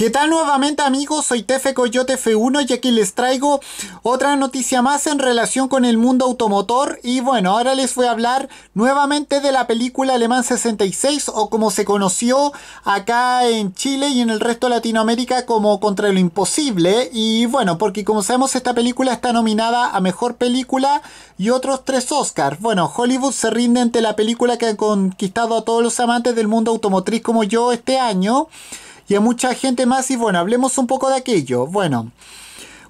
¿Qué tal nuevamente amigos? Soy Tefe Coyote F1 y aquí les traigo otra noticia más en relación con el mundo automotor y bueno, ahora les voy a hablar nuevamente de la película Alemán 66 o como se conoció acá en Chile y en el resto de Latinoamérica como Contra lo Imposible y bueno, porque como sabemos esta película está nominada a Mejor Película y otros tres Oscars. Bueno, Hollywood se rinde ante la película que ha conquistado a todos los amantes del mundo automotriz como yo este año y a mucha gente más. Y bueno, hablemos un poco de aquello. Bueno,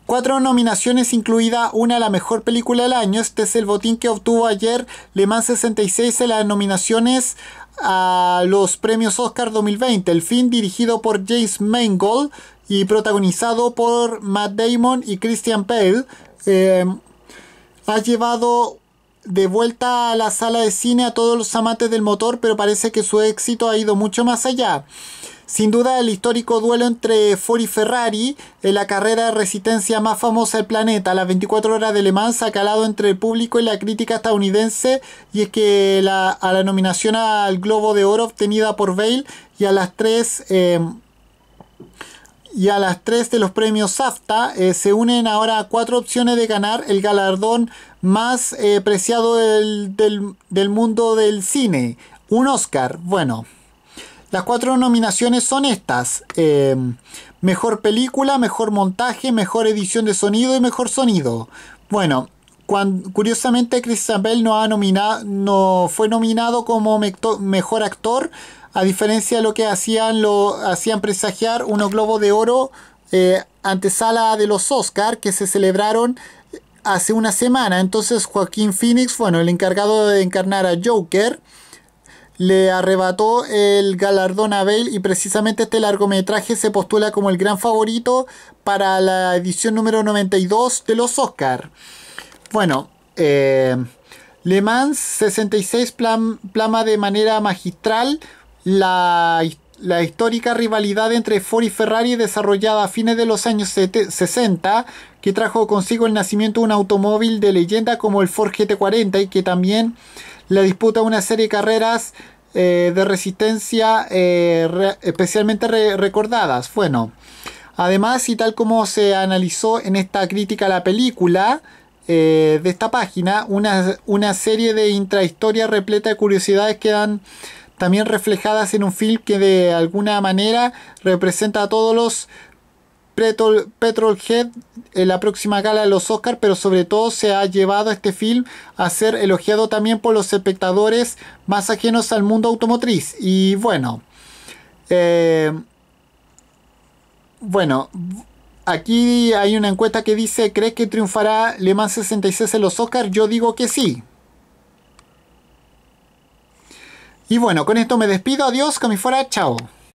cuatro nominaciones, incluida una a la mejor película del año. Este es el botín que obtuvo ayer Le Mans 66 en las nominaciones a los premios Oscar 2020. El film dirigido por James Mangold y protagonizado por Matt Damon y Christian Pale. Eh, ha llevado de vuelta a la sala de cine a todos los amantes del motor, pero parece que su éxito ha ido mucho más allá. Sin duda el histórico duelo entre Ford y Ferrari, en la carrera de resistencia más famosa del planeta, las 24 horas de Le Mans, ha calado entre el público y la crítica estadounidense y es que a la nominación al Globo de Oro obtenida por Bale y a las tres... Em, y a las tres de los premios SAFTA eh, se unen ahora cuatro opciones de ganar el galardón más eh, preciado del, del mundo del cine, un Oscar. Bueno, las cuatro nominaciones son estas. Eh, mejor película, mejor montaje, mejor edición de sonido y mejor sonido. Bueno, curiosamente Chris Bell no, ha no fue nominado como mejor actor, a diferencia de lo que hacían, lo, hacían presagiar unos globos de oro eh, antesala de los Oscar que se celebraron hace una semana. Entonces Joaquín Phoenix, bueno, el encargado de encarnar a Joker, le arrebató el galardón a Bale y precisamente este largometraje se postula como el gran favorito para la edición número 92 de los Oscar. Bueno, eh, Le Mans 66 plama de manera magistral la, la, histórica rivalidad entre Ford y Ferrari desarrollada a fines de los años 60 que trajo consigo el nacimiento de un automóvil de leyenda como el Ford GT40 y que también le disputa una serie de carreras eh, de resistencia eh, especialmente recordadas. Bueno, además y tal como se analizó en esta crítica a la película eh, de esta página, una, una serie de intrahistorias repleta de curiosidades quedan también reflejadas en un film que de alguna manera representa a todos los Petrol, Petrolhead en la próxima gala de los Oscars, pero sobre todo se ha llevado este film a ser elogiado también por los espectadores más ajenos al mundo automotriz. Y bueno, eh, bueno, aquí hay una encuesta que dice, ¿crees que triunfará Le Mans 66 en los Oscars? Yo digo que sí. Y bueno, con esto me despido, adiós, que fuera, chao.